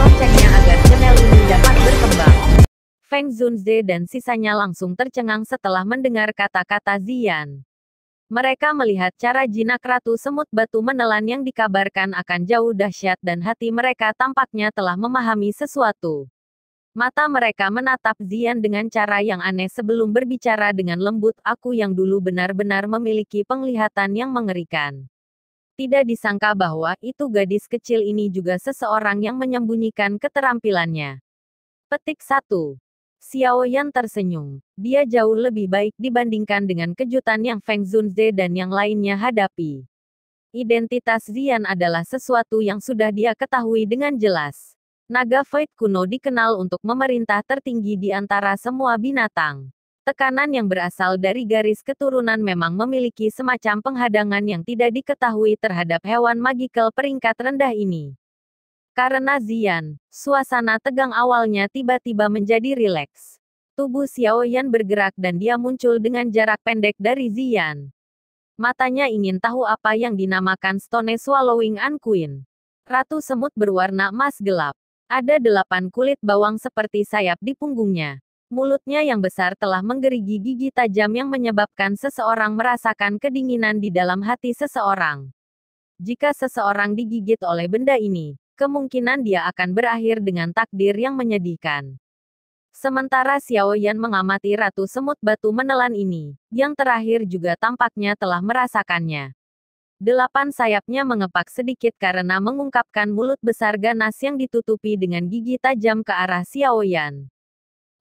loncengnya agar ini dapat berkembang. Feng Zunze dan sisanya langsung tercengang setelah mendengar kata-kata Zian. Mereka melihat cara jinak Ratu Semut Batu menelan yang dikabarkan akan jauh dahsyat dan hati mereka tampaknya telah memahami sesuatu. Mata mereka menatap Zian dengan cara yang aneh sebelum berbicara dengan lembut aku yang dulu benar-benar memiliki penglihatan yang mengerikan. Tidak disangka bahwa itu gadis kecil ini juga seseorang yang menyembunyikan keterampilannya. Petik 1. Xiao Yan tersenyum. Dia jauh lebih baik dibandingkan dengan kejutan yang Feng Zunze dan yang lainnya hadapi. Identitas Zian adalah sesuatu yang sudah dia ketahui dengan jelas. Naga Void kuno dikenal untuk memerintah tertinggi di antara semua binatang. Tekanan yang berasal dari garis keturunan memang memiliki semacam penghadangan yang tidak diketahui terhadap hewan magikal peringkat rendah ini. Karena Zian, suasana tegang awalnya tiba-tiba menjadi rileks. Tubuh Xiao Yan bergerak dan dia muncul dengan jarak pendek dari Zian. Matanya ingin tahu apa yang dinamakan Stone Swallowing Unqueen. Ratu semut berwarna emas gelap. Ada delapan kulit bawang seperti sayap di punggungnya. Mulutnya yang besar telah menggerigi gigi tajam yang menyebabkan seseorang merasakan kedinginan di dalam hati seseorang. Jika seseorang digigit oleh benda ini, kemungkinan dia akan berakhir dengan takdir yang menyedihkan. Sementara Xiao Yan mengamati Ratu Semut Batu menelan ini, yang terakhir juga tampaknya telah merasakannya. Delapan sayapnya mengepak sedikit karena mengungkapkan mulut besar ganas yang ditutupi dengan gigi tajam ke arah Xiao Yan.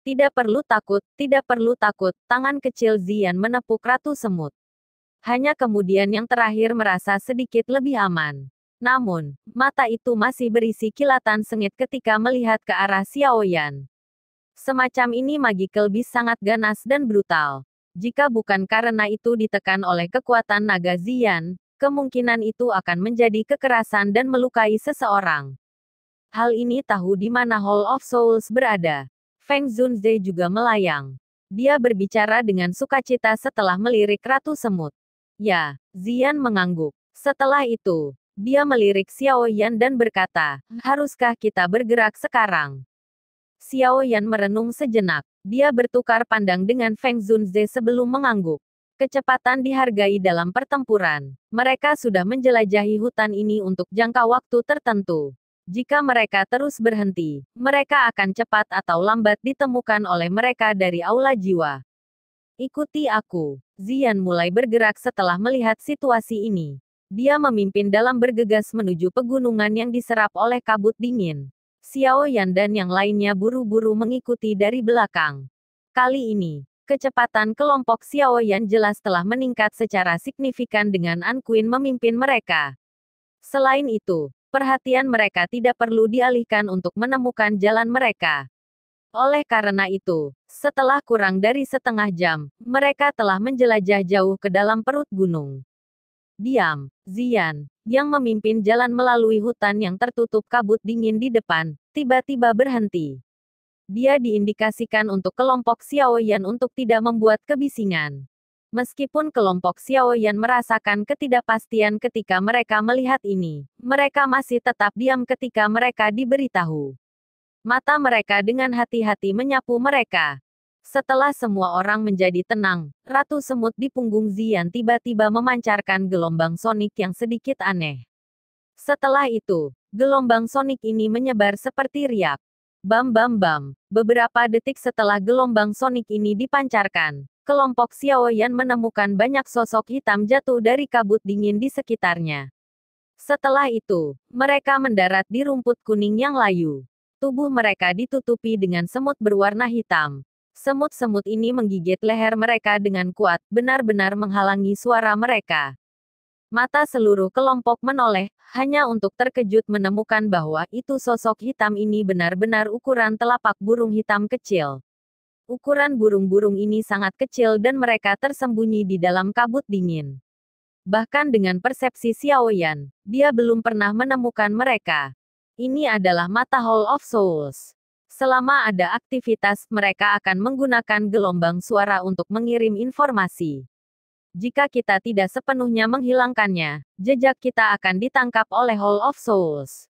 Tidak perlu takut, tidak perlu takut, tangan kecil Zian menepuk Ratu Semut. Hanya kemudian yang terakhir merasa sedikit lebih aman. Namun, mata itu masih berisi kilatan sengit ketika melihat ke arah Xiaoyan. Semacam ini magical beast sangat ganas dan brutal. Jika bukan karena itu ditekan oleh kekuatan naga Zian, kemungkinan itu akan menjadi kekerasan dan melukai seseorang. Hal ini tahu di mana Hall of Souls berada. Feng Zunze juga melayang. Dia berbicara dengan sukacita setelah melirik Ratu Semut. Ya, Zian mengangguk. Setelah itu, dia melirik Xiao Yan dan berkata, haruskah kita bergerak sekarang? Xiao Yan merenung sejenak. Dia bertukar pandang dengan Feng Zunze sebelum mengangguk. Kecepatan dihargai dalam pertempuran. Mereka sudah menjelajahi hutan ini untuk jangka waktu tertentu. Jika mereka terus berhenti, mereka akan cepat atau lambat ditemukan oleh mereka dari aula jiwa. Ikuti aku. Zian mulai bergerak setelah melihat situasi ini. Dia memimpin dalam bergegas menuju pegunungan yang diserap oleh kabut dingin. Xiao Yan dan yang lainnya buru-buru mengikuti dari belakang. Kali ini, kecepatan kelompok Xiao Yan jelas telah meningkat secara signifikan dengan An Quin memimpin mereka. Selain itu, Perhatian mereka tidak perlu dialihkan untuk menemukan jalan mereka. Oleh karena itu, setelah kurang dari setengah jam, mereka telah menjelajah jauh ke dalam perut gunung. Diam, Zian, yang memimpin jalan melalui hutan yang tertutup kabut dingin di depan, tiba-tiba berhenti. Dia diindikasikan untuk kelompok Xiaoyan untuk tidak membuat kebisingan. Meskipun kelompok Xiao Yan merasakan ketidakpastian ketika mereka melihat ini, mereka masih tetap diam ketika mereka diberitahu. Mata mereka dengan hati-hati menyapu mereka. Setelah semua orang menjadi tenang, Ratu Semut di punggung Zian tiba-tiba memancarkan gelombang sonik yang sedikit aneh. Setelah itu, gelombang sonik ini menyebar seperti riak. Bam bam bam, beberapa detik setelah gelombang sonik ini dipancarkan, kelompok Xiaoyan menemukan banyak sosok hitam jatuh dari kabut dingin di sekitarnya. Setelah itu, mereka mendarat di rumput kuning yang layu. Tubuh mereka ditutupi dengan semut berwarna hitam. Semut-semut ini menggigit leher mereka dengan kuat, benar-benar menghalangi suara mereka. Mata seluruh kelompok menoleh, hanya untuk terkejut menemukan bahwa itu sosok hitam ini benar-benar ukuran telapak burung hitam kecil. Ukuran burung-burung ini sangat kecil dan mereka tersembunyi di dalam kabut dingin. Bahkan dengan persepsi Xiaoyan, dia belum pernah menemukan mereka. Ini adalah mata Hall of Souls. Selama ada aktivitas, mereka akan menggunakan gelombang suara untuk mengirim informasi. Jika kita tidak sepenuhnya menghilangkannya, jejak kita akan ditangkap oleh Hall of Souls.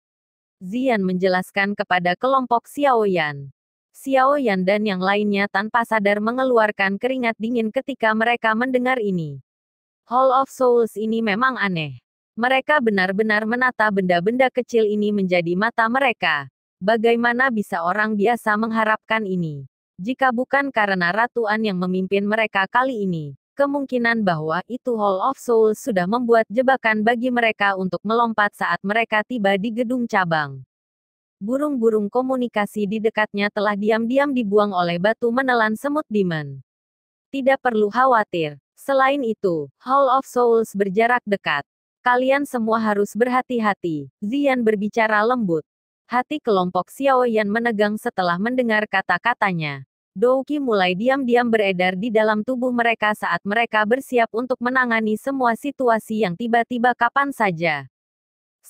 Zian menjelaskan kepada kelompok Xiaoyan. Xiao Yan dan yang lainnya tanpa sadar mengeluarkan keringat dingin ketika mereka mendengar ini. Hall of Souls ini memang aneh. Mereka benar-benar menata benda-benda kecil ini menjadi mata mereka. Bagaimana bisa orang biasa mengharapkan ini? Jika bukan karena Ratuan yang memimpin mereka kali ini, kemungkinan bahwa itu Hall of Souls sudah membuat jebakan bagi mereka untuk melompat saat mereka tiba di gedung cabang burung-burung komunikasi di dekatnya telah diam-diam dibuang oleh batu menelan semut Demon. Tidak perlu khawatir. Selain itu, Hall of Souls berjarak dekat. Kalian semua harus berhati-hati, Zian berbicara lembut. Hati kelompok Xiao Yan menegang setelah mendengar kata-katanya. Douki mulai diam-diam beredar di dalam tubuh mereka saat mereka bersiap untuk menangani semua situasi yang tiba-tiba kapan saja.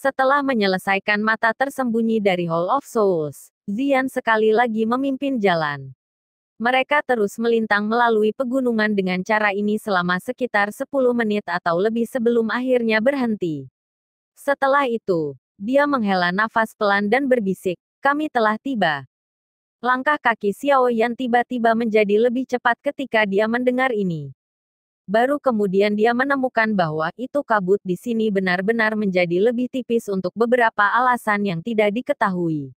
Setelah menyelesaikan mata tersembunyi dari Hall of Souls, Zian sekali lagi memimpin jalan. Mereka terus melintang melalui pegunungan dengan cara ini selama sekitar 10 menit atau lebih sebelum akhirnya berhenti. Setelah itu, dia menghela nafas pelan dan berbisik, kami telah tiba. Langkah kaki Xiao Yan tiba-tiba menjadi lebih cepat ketika dia mendengar ini. Baru kemudian dia menemukan bahwa itu kabut di sini benar-benar menjadi lebih tipis untuk beberapa alasan yang tidak diketahui.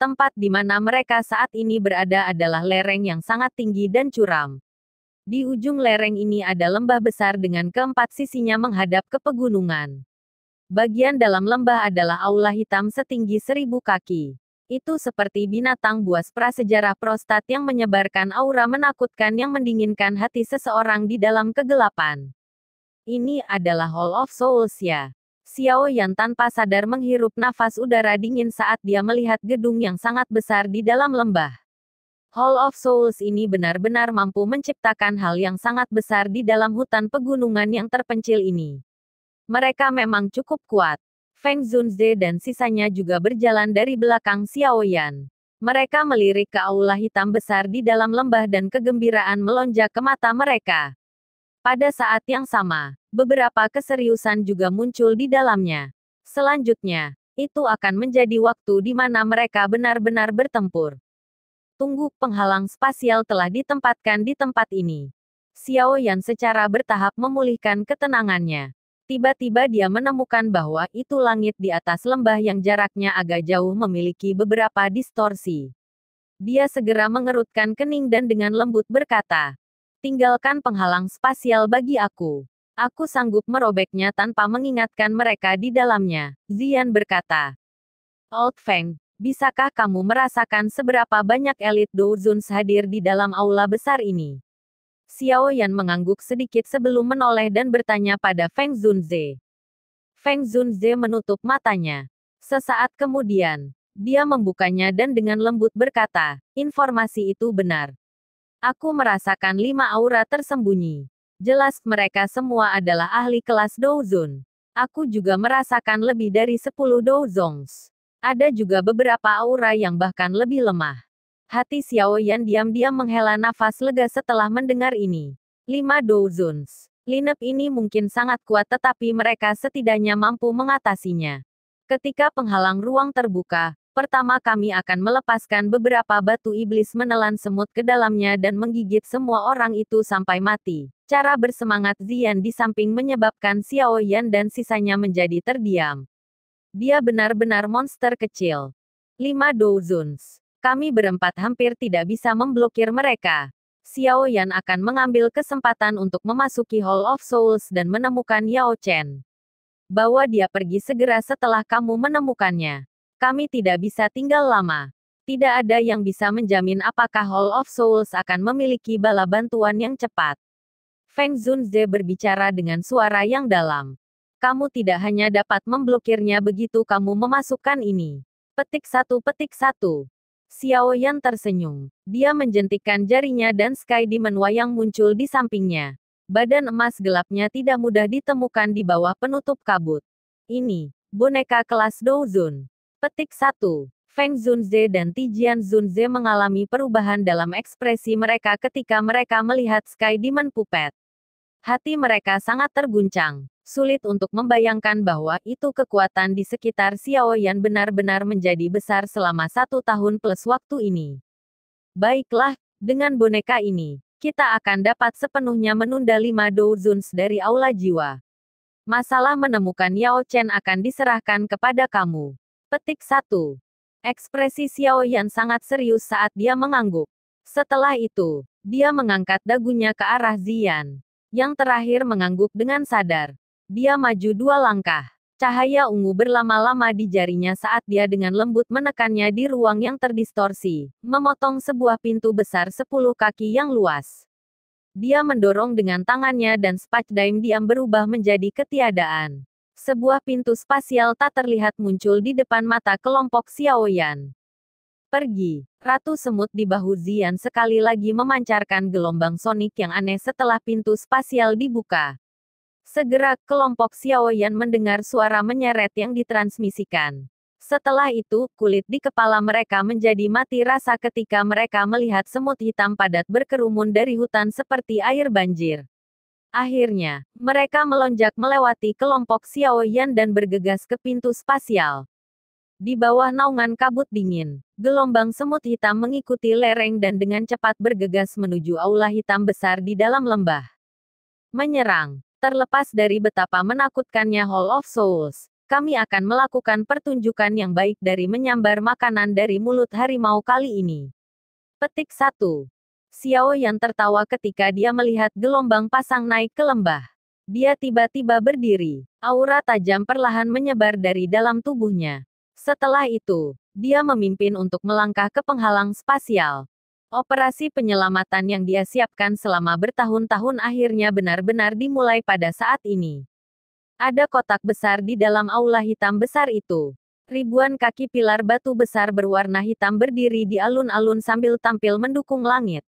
Tempat di mana mereka saat ini berada adalah lereng yang sangat tinggi dan curam. Di ujung lereng ini ada lembah besar dengan keempat sisinya menghadap ke pegunungan. Bagian dalam lembah adalah aula hitam setinggi seribu kaki itu seperti binatang buas prasejarah prostat yang menyebarkan aura menakutkan yang mendinginkan hati seseorang di dalam kegelapan. Ini adalah Hall of Souls ya. Xiao Yan tanpa sadar menghirup nafas udara dingin saat dia melihat gedung yang sangat besar di dalam lembah. Hall of Souls ini benar-benar mampu menciptakan hal yang sangat besar di dalam hutan pegunungan yang terpencil ini. Mereka memang cukup kuat. Feng Zunze dan sisanya juga berjalan dari belakang Xiao Yan. Mereka melirik ke aula hitam besar di dalam lembah dan kegembiraan melonjak ke mata mereka. Pada saat yang sama, beberapa keseriusan juga muncul di dalamnya. Selanjutnya, itu akan menjadi waktu di mana mereka benar-benar bertempur. Tunggu penghalang spasial telah ditempatkan di tempat ini. Xiao Yan secara bertahap memulihkan ketenangannya. Tiba-tiba dia menemukan bahwa itu langit di atas lembah yang jaraknya agak jauh memiliki beberapa distorsi. Dia segera mengerutkan kening dan dengan lembut berkata, "Tinggalkan penghalang spasial bagi aku. Aku sanggup merobeknya tanpa mengingatkan mereka di dalamnya." Zian berkata, "Old Feng, bisakah kamu merasakan seberapa banyak elit Dozun hadir di dalam aula besar ini? Xiao Yan mengangguk sedikit sebelum menoleh dan bertanya pada Feng Zunze. Feng Zunze menutup matanya. Sesaat kemudian, dia membukanya dan dengan lembut berkata, informasi itu benar. Aku merasakan lima aura tersembunyi. Jelas mereka semua adalah ahli kelas Douzun. Aku juga merasakan lebih dari 10 Douzongs. Ada juga beberapa aura yang bahkan lebih lemah. Hati Xiao Yan diam-diam menghela nafas lega setelah mendengar ini. Lima Dozons. Linep ini mungkin sangat kuat tetapi mereka setidaknya mampu mengatasinya. Ketika penghalang ruang terbuka, pertama kami akan melepaskan beberapa batu iblis menelan semut ke dalamnya dan menggigit semua orang itu sampai mati. Cara bersemangat Zian di samping menyebabkan Xiao Yan dan sisanya menjadi terdiam. Dia benar-benar monster kecil. 5 Douzuns kami berempat hampir tidak bisa memblokir mereka. Xiao Yan akan mengambil kesempatan untuk memasuki Hall of Souls dan menemukan Yao Chen. Bawa dia pergi segera setelah kamu menemukannya. Kami tidak bisa tinggal lama. Tidak ada yang bisa menjamin apakah Hall of Souls akan memiliki bala bantuan yang cepat. Feng Zunze berbicara dengan suara yang dalam. Kamu tidak hanya dapat memblokirnya begitu kamu memasukkan ini. Petik satu petik satu. Xiao Yan tersenyum. Dia menjentikkan jarinya dan Sky Demon Wayang muncul di sampingnya. Badan emas gelapnya tidak mudah ditemukan di bawah penutup kabut. Ini, boneka kelas Douzun. Petik 1. Feng Zunze dan Tijian Zunze mengalami perubahan dalam ekspresi mereka ketika mereka melihat Sky Demon Puppet. Hati mereka sangat terguncang sulit untuk membayangkan bahwa itu kekuatan di sekitar Xiao Yan benar-benar menjadi besar selama satu tahun plus waktu ini. Baiklah, dengan boneka ini, kita akan dapat sepenuhnya menunda lima douzuns dari Aula Jiwa. Masalah menemukan Yao Chen akan diserahkan kepada kamu. Petik satu. Ekspresi Xiao Yan sangat serius saat dia mengangguk. Setelah itu, dia mengangkat dagunya ke arah Zian yang terakhir mengangguk dengan sadar. Dia maju dua langkah. Cahaya ungu berlama-lama di jarinya saat dia dengan lembut menekannya di ruang yang terdistorsi, memotong sebuah pintu besar sepuluh kaki yang luas. Dia mendorong dengan tangannya dan Spacedime diam berubah menjadi ketiadaan. Sebuah pintu spasial tak terlihat muncul di depan mata kelompok Xiaoyan. Pergi. Ratu semut di bahu Zian sekali lagi memancarkan gelombang sonik yang aneh setelah pintu spasial dibuka. Segera, kelompok Xiao Yan mendengar suara menyeret yang ditransmisikan. Setelah itu, kulit di kepala mereka menjadi mati rasa ketika mereka melihat semut hitam padat berkerumun dari hutan seperti air banjir. Akhirnya, mereka melonjak melewati kelompok Xiao Yan dan bergegas ke pintu spasial. Di bawah naungan kabut dingin, gelombang semut hitam mengikuti lereng dan dengan cepat bergegas menuju aula hitam besar di dalam lembah. Menyerang, Terlepas dari betapa menakutkannya Hall of Souls, kami akan melakukan pertunjukan yang baik dari menyambar makanan dari mulut harimau kali ini. Petik 1. Xiao yang tertawa ketika dia melihat gelombang pasang naik ke lembah. Dia tiba-tiba berdiri. Aura tajam perlahan menyebar dari dalam tubuhnya. Setelah itu, dia memimpin untuk melangkah ke penghalang spasial, Operasi penyelamatan yang dia siapkan selama bertahun-tahun akhirnya benar-benar dimulai pada saat ini. Ada kotak besar di dalam aula hitam besar itu. Ribuan kaki pilar batu besar berwarna hitam berdiri di alun-alun sambil tampil mendukung langit.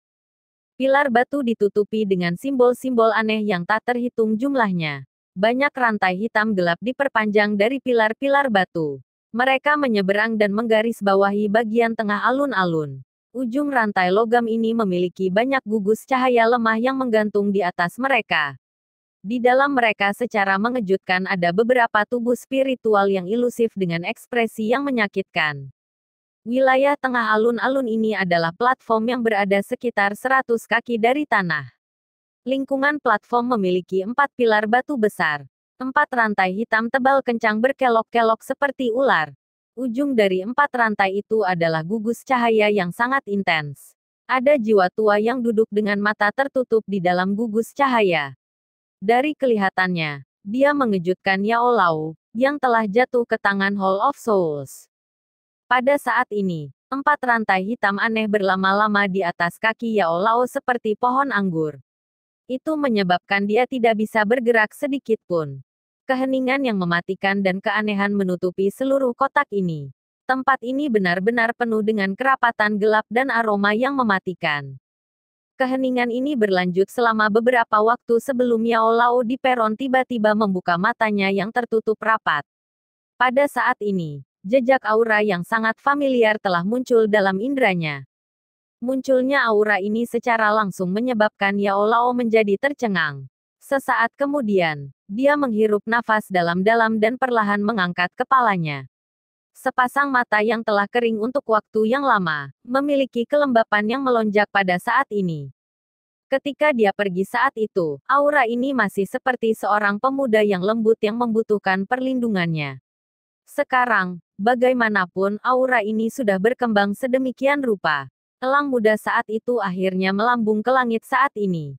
Pilar batu ditutupi dengan simbol-simbol aneh yang tak terhitung jumlahnya. Banyak rantai hitam gelap diperpanjang dari pilar-pilar batu. Mereka menyeberang dan menggaris bawahi bagian tengah alun-alun. Ujung rantai logam ini memiliki banyak gugus cahaya lemah yang menggantung di atas mereka. Di dalam mereka secara mengejutkan ada beberapa tubuh spiritual yang ilusif dengan ekspresi yang menyakitkan. Wilayah tengah alun-alun ini adalah platform yang berada sekitar 100 kaki dari tanah. Lingkungan platform memiliki empat pilar batu besar, empat rantai hitam tebal kencang berkelok-kelok seperti ular, Ujung dari empat rantai itu adalah gugus cahaya yang sangat intens. Ada jiwa tua yang duduk dengan mata tertutup di dalam gugus cahaya. Dari kelihatannya, dia mengejutkan Yao Lao, yang telah jatuh ke tangan Hall of Souls. Pada saat ini, empat rantai hitam aneh berlama-lama di atas kaki Yao Lao seperti pohon anggur. Itu menyebabkan dia tidak bisa bergerak sedikit pun. Keheningan yang mematikan dan keanehan menutupi seluruh kotak ini. Tempat ini benar-benar penuh dengan kerapatan gelap dan aroma yang mematikan. Keheningan ini berlanjut selama beberapa waktu sebelum Yao Lao di peron tiba-tiba membuka matanya yang tertutup rapat. Pada saat ini, jejak aura yang sangat familiar telah muncul dalam indranya. Munculnya aura ini secara langsung menyebabkan Yao Lao menjadi tercengang. Sesaat kemudian, dia menghirup nafas dalam-dalam dan perlahan mengangkat kepalanya. Sepasang mata yang telah kering untuk waktu yang lama, memiliki kelembapan yang melonjak pada saat ini. Ketika dia pergi saat itu, aura ini masih seperti seorang pemuda yang lembut yang membutuhkan perlindungannya. Sekarang, bagaimanapun aura ini sudah berkembang sedemikian rupa. Elang muda saat itu akhirnya melambung ke langit saat ini.